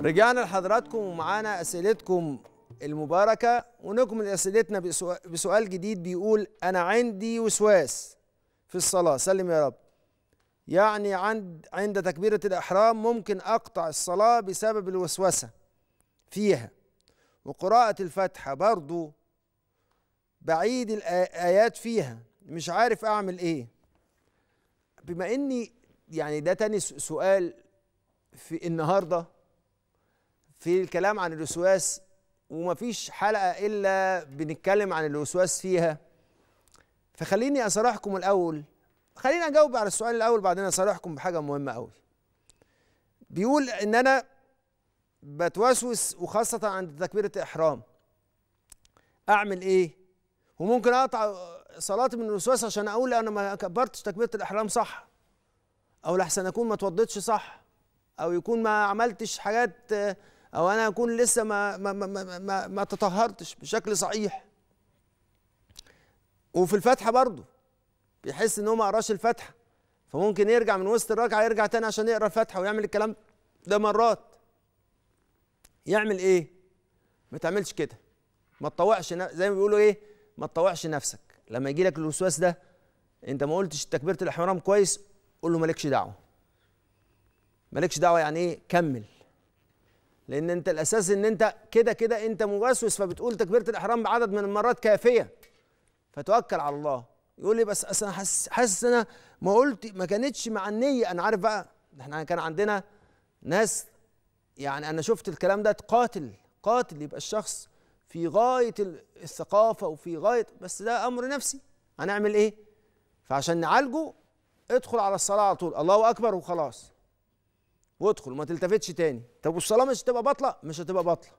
رجعنا لحضراتكم ومعانا اسئلتكم المباركه ونكمل اسئلتنا بسؤال جديد بيقول انا عندي وسواس في الصلاه سلم يا رب يعني عند عند تكبيره الاحرام ممكن اقطع الصلاه بسبب الوسوسه فيها وقراءه الفاتحه برضو بعيد الايات فيها مش عارف اعمل ايه بما اني يعني ده تاني سؤال في النهارده في الكلام عن الوسواس ومفيش حلقة إلا بنتكلم عن الوسواس فيها فخليني أصارحكم الأول خليني أجاوب على السؤال الأول بعدين أصارحكم بحاجة مهمة أوي بيقول إن أنا بتوسوس وخاصة عند تكبيرة الإحرام أعمل إيه؟ وممكن أقطع صلاتي من الوسواس عشان أقول أنا ما كبرتش تكبيرة الإحرام صح أو لحسن أكون ما توضيتش صح أو يكون ما عملتش حاجات او انا اكون لسه ما ما ما ما, ما تطهرتش بشكل صحيح وفي الفاتحه برضه بيحس ان هو ما قراش الفاتحه فممكن يرجع من وسط الركعه يرجع تاني عشان يقرا الفاتحه ويعمل الكلام ده مرات يعمل ايه ما تعملش كده ما تطوعش زي ما بيقولوا ايه ما تطوعش نفسك لما يجي لك الوسواس ده انت ما قلتش تكبيره الاحرام كويس قول له مالكش دعوه مالكش دعوه يعني ايه كمل لان انت الاساس ان انت كده كده انت موسوس فبتقول تكبيره الاحرام بعدد من المرات كافيه فتوكل على الله يقول لي بس اصل انا حاسس حاسس انا ما قلت ما كانتش مع النيه انا عارف بقى احنا كان عندنا ناس يعني انا شفت الكلام ده قاتل قاتل يبقى الشخص في غايه الثقافه وفي غايه بس ده امر نفسي هنعمل ايه فعشان نعالجه ادخل على الصلاه على طول الله اكبر وخلاص وادخل وما تلتفتش تاني طب والصلاه مش هتبقى باطله مش هتبقى باطله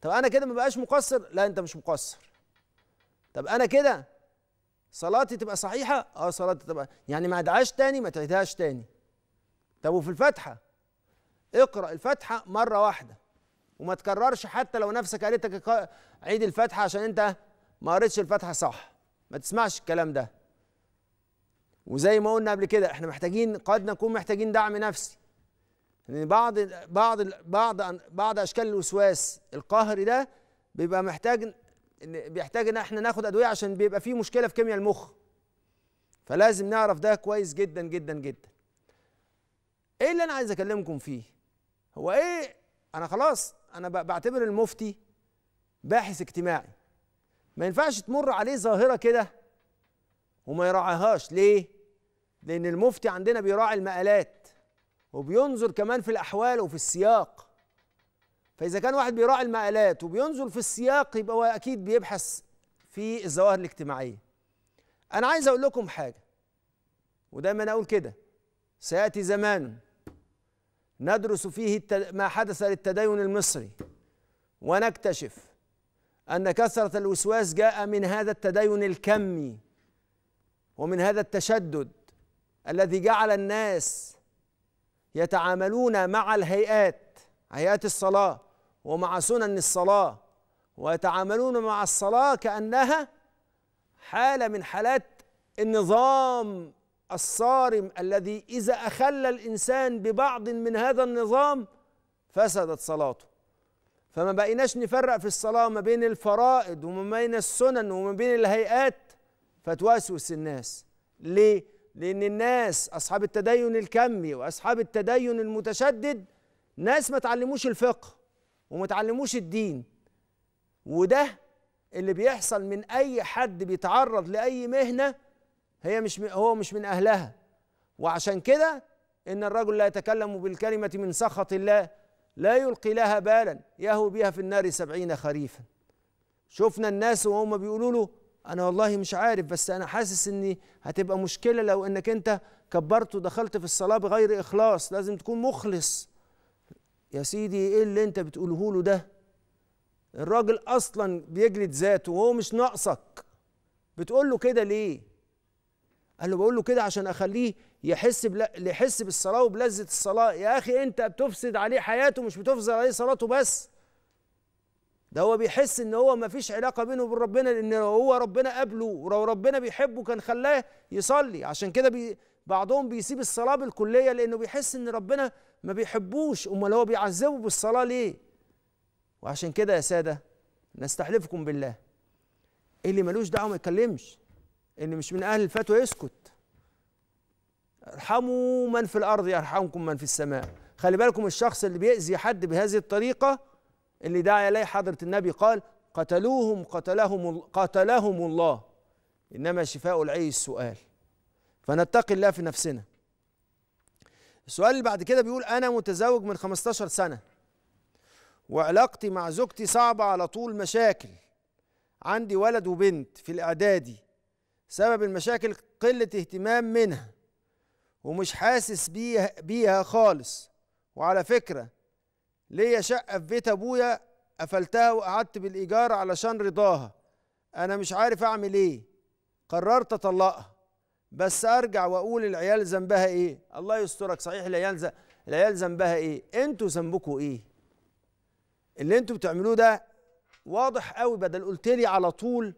طب انا كده ما بقاش مقصر لا انت مش مقصر طب انا كده صلاتي تبقى صحيحه اه صلاتي تبقى يعني ما ادعاش تاني ما تعيدهاش تاني طب وفي الفاتحه اقرا الفاتحه مره واحده وما تكررش حتى لو نفسك قالتك عيد الفاتحه عشان انت ما قريتش الفاتحه صح ما تسمعش الكلام ده وزي ما قلنا قبل كده احنا محتاجين قد نكون محتاجين دعم نفسي لان بعض بعض بعض بعض اشكال الوسواس القهري ده بيبقى محتاج ان بيحتاج ان احنا ناخد ادويه عشان بيبقى فيه مشكله في كيمياء المخ فلازم نعرف ده كويس جدا جدا جدا ايه اللي انا عايز اكلمكم فيه هو ايه انا خلاص انا بعتبر المفتي باحث اجتماعي ما ينفعش تمر عليه ظاهره كده وما يراعيهاش ليه لان المفتي عندنا بيراعي المقالات وبينظر كمان في الأحوال وفي السياق فإذا كان واحد بيراعي المقالات وبينظر في السياق يبقى هو أكيد بيبحث في الظواهر الاجتماعية أنا عايز أقول لكم حاجة ودايما أقول كده سيأتي زمان ندرس فيه ما حدث للتدين المصري ونكتشف أن كثرة الوسواس جاء من هذا التدين الكمي ومن هذا التشدد الذي جعل الناس يتعاملون مع الهيئات هيئات الصلاة ومع سنن الصلاة ويتعاملون مع الصلاة كأنها حالة من حالات النظام الصارم الذي إذا أخل الإنسان ببعض من هذا النظام فسدت صلاته فما بقيناش نفرق في الصلاة ما بين الفرائض وما بين السنن وما بين الهيئات فتوسوس الناس ليه؟ لأن الناس أصحاب التدين الكمي وأصحاب التدين المتشدد ناس ما تعلموش الفقه وما تعلموش الدين وده اللي بيحصل من أي حد بيتعرض لأي مهنة هي مش هو مش من أهلها وعشان كده إن الرجل لا يتكلم بالكلمة من سخط الله لا يلقي لها بالا يهوي بها في النار سبعين خريفا شفنا الناس وهم بيقولوا له انا والله مش عارف بس انا حاسس ان هتبقى مشكله لو انك انت كبرت ودخلت في الصلاه بغير اخلاص لازم تكون مخلص يا سيدي ايه اللي انت بتقوله له ده الراجل اصلا بيجلد ذاته وهو مش ناقصك بتقول له كده ليه قال له بقول له كده عشان اخليه يحس بل... يحس بالصلاه وبلذه الصلاه يا اخي انت بتفسد عليه حياته مش بتفسد عليه صلاته بس ده هو بيحس ان هو ما فيش علاقه بينه وبين ربنا لان لو هو ربنا قابله ولو ربنا بيحبه كان خلاه يصلي عشان كده بي بعضهم بيسيب الصلاه بالكليه لانه بيحس ان ربنا ما بيحبوش امال هو بيعذبه بالصلاه ليه وعشان كده يا ساده نستحلفكم بالله اللي ملوش دعوه ما يتكلمش اللي مش من اهل الفتوى يسكت ارحموا من في الارض يرحمكم من في السماء خلي بالكم الشخص اللي بيأذي حد بهذه الطريقه اللي دعا إليه حضرة النبي قال قتلوهم قتلهم قتلهم الله إنما شفاء العي السؤال فنتقي الله في نفسنا السؤال اللي بعد كده بيقول أنا متزوج من 15 سنة وعلاقتي مع زوجتي صعبة على طول مشاكل عندي ولد وبنت في الإعدادي سبب المشاكل قلة اهتمام منها ومش حاسس بيها, بيها خالص وعلى فكرة ليا شقه في بيت ابويا قفلتها وقعدت بالايجار علشان رضاها انا مش عارف اعمل ايه قررت اطلقها بس ارجع واقول العيال ذنبها ايه الله يسترك صحيح العيال العيال ذنبها ايه انتوا ذنبكم ايه اللي انتوا بتعملوه ده واضح قوي بدل قلت لي على طول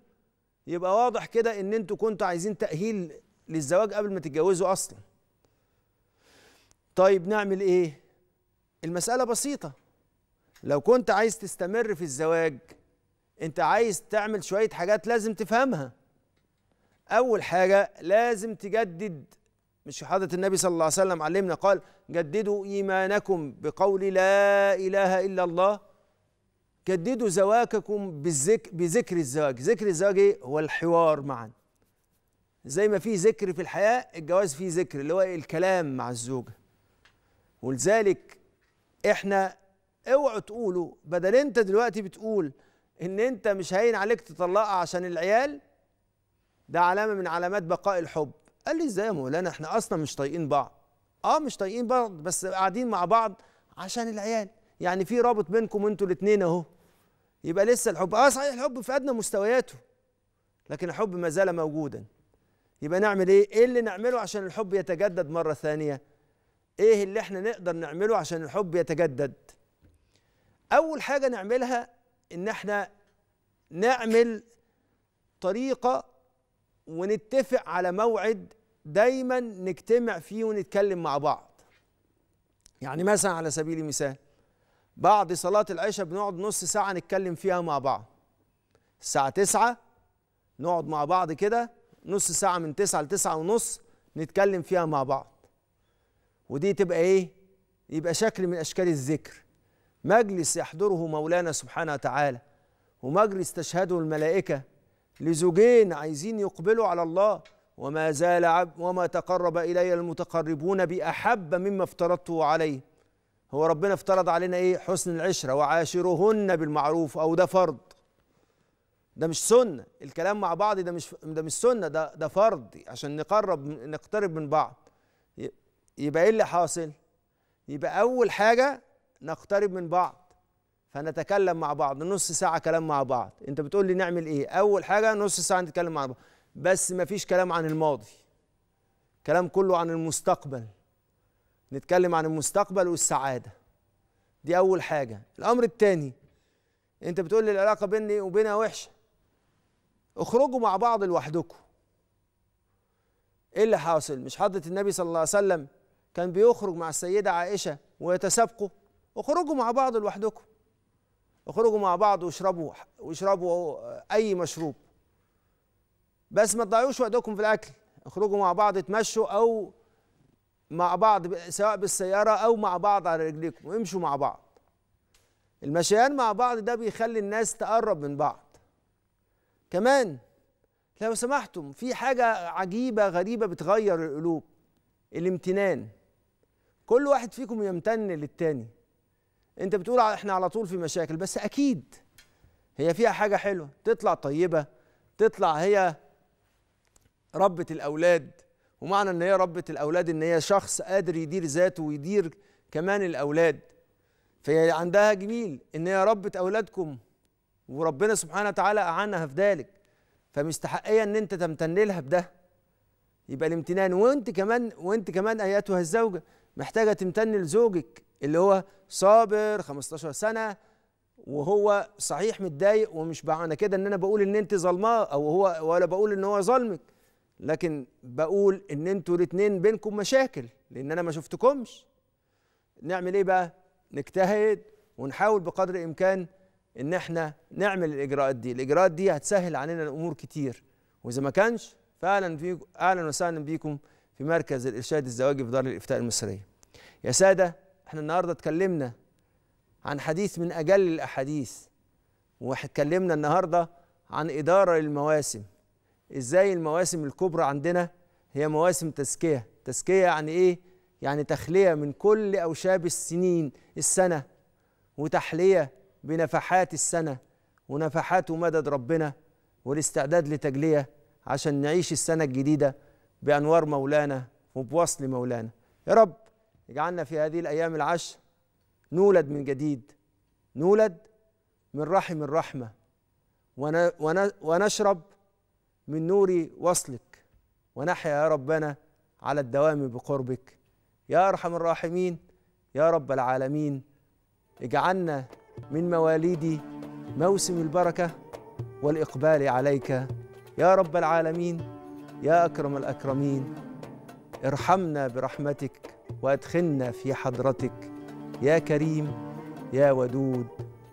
يبقى واضح كده ان انتوا كنتوا عايزين تاهيل للزواج قبل ما تتجوزوا اصلا طيب نعمل ايه المساله بسيطه لو كنت عايز تستمر في الزواج انت عايز تعمل شوية حاجات لازم تفهمها أول حاجة لازم تجدد مش حضرة النبي صلى الله عليه وسلم علمنا قال جددوا إيمانكم بقول لا إله إلا الله جددوا زواجكم بالذك بذكر الزواج ذكر الزواج إيه؟ هو الحوار معا زي ما في ذكر في الحياة الجواز فيه ذكر اللي هو الكلام مع الزوجة ولذلك احنا اوعوا تقولوا بدل انت دلوقتي بتقول ان انت مش هين عليك تطلقها عشان العيال ده علامه من علامات بقاء الحب قال لي ازاي يا مولانا احنا اصلا مش طايقين بعض اه مش طايقين بعض بس قاعدين مع بعض عشان العيال يعني في رابط بينكم انتوا الاثنين اهو يبقى لسه الحب اه صحيح الحب في ادنى مستوياته لكن الحب ما زال موجودا يبقى نعمل ايه ايه اللي نعمله عشان الحب يتجدد مره ثانيه ايه اللي احنا نقدر نعمله عشان الحب يتجدد اول حاجه نعملها ان احنا نعمل طريقه ونتفق على موعد دايما نجتمع فيه ونتكلم مع بعض يعني مثلا على سبيل المثال بعد صلاة العشاء بنقعد نص ساعة نتكلم فيها مع بعض الساعة 9 نقعد مع بعض كده نص ساعة من تسعة لتسعة ونص نتكلم فيها مع بعض ودي تبقى ايه؟ يبقى شكل من أشكال الذكر مجلس يحضره مولانا سبحانه وتعالى ومجلس تشهده الملائكة لزوجين عايزين يقبلوا على الله وما زال عبد وما تقرب إلي المتقربون بأحب مما افترضته عليه هو ربنا افترض علينا إيه حسن العشرة وعاشرهن بالمعروف أو ده فرض ده مش سنة الكلام مع بعض ده مش ده مش سنة ده ده فرض عشان نقرب نقترب من بعض يبقى إيه اللي حاصل؟ يبقى أول حاجة نقترب من بعض فنتكلم مع بعض نص ساعة كلام مع بعض انت بتقول لي نعمل ايه اول حاجة نص ساعة نتكلم مع بعض بس مفيش كلام عن الماضي كلام كله عن المستقبل نتكلم عن المستقبل والسعادة دي اول حاجة الامر التاني انت بتقول لي العلاقة بيني وبينها وحشة اخرجوا مع بعض لوحدكم ايه اللي حاصل مش حضرة النبي صلى الله عليه وسلم كان بيخرج مع السيدة عائشة ويتسابقوا اخرجوا مع بعض لوحدكم اخرجوا مع بعض واشربوا واشربوا اي مشروب بس ما تضيعوش وقتكم في الاكل اخرجوا مع بعض اتمشوا او مع بعض سواء بالسياره او مع بعض على رجليكم وامشوا مع بعض المشيان مع بعض ده بيخلي الناس تقرب من بعض كمان لو سمحتم في حاجة عجيبة غريبة بتغير القلوب الامتنان كل واحد فيكم يمتن للتاني انت بتقول احنا على طول في مشاكل بس اكيد هي فيها حاجه حلوه تطلع طيبه تطلع هي ربة الاولاد ومعنى ان هي ربة الاولاد ان هي شخص قادر يدير ذاته ويدير كمان الاولاد فهي عندها جميل ان هي ربة اولادكم وربنا سبحانه وتعالى اعانها في ذلك فمستحقيه ان انت تمتن لها بده يبقى الامتنان وانت كمان وانت كمان ايتها الزوجه محتاجه تمتن لزوجك اللي هو صابر 15 سنه وهو صحيح متضايق ومش معنى كده ان انا بقول ان انت ظلماه او هو ولا بقول ان هو ظلمك لكن بقول ان انتوا الاثنين بينكم مشاكل لان انا ما شفتكمش نعمل ايه بقى نجتهد ونحاول بقدر الامكان ان احنا نعمل الاجراءات دي الاجراءات دي هتسهل علينا الامور كتير واذا ما كانش فعلا بيكم اهلا وسهلا بيكم في مركز الارشاد الزواجي في دار الافتاء المصريه يا ساده احنا النهارده اتكلمنا عن حديث من اجل الاحاديث واتكلمنا النهارده عن اداره للمواسم ازاي المواسم الكبرى عندنا هي مواسم تزكيه تزكيه يعني ايه يعني تخليه من كل اوشاب السنين السنه وتحليه بنفحات السنه ونفحات ومدد ربنا والاستعداد لتجليه عشان نعيش السنه الجديده بانوار مولانا وبوصل مولانا يا رب اجعلنا في هذه الأيام العشر نولد من جديد نولد من رحم الرحمة ونشرب من نور وصلك ونحيا يا ربنا على الدوام بقربك يا أرحم الراحمين يا رب العالمين اجعلنا من مواليد موسم البركة والإقبال عليك يا رب العالمين يا أكرم الأكرمين ارحمنا برحمتك وادخلنا في حضرتك يا كريم يا ودود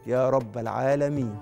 يا رب العالمين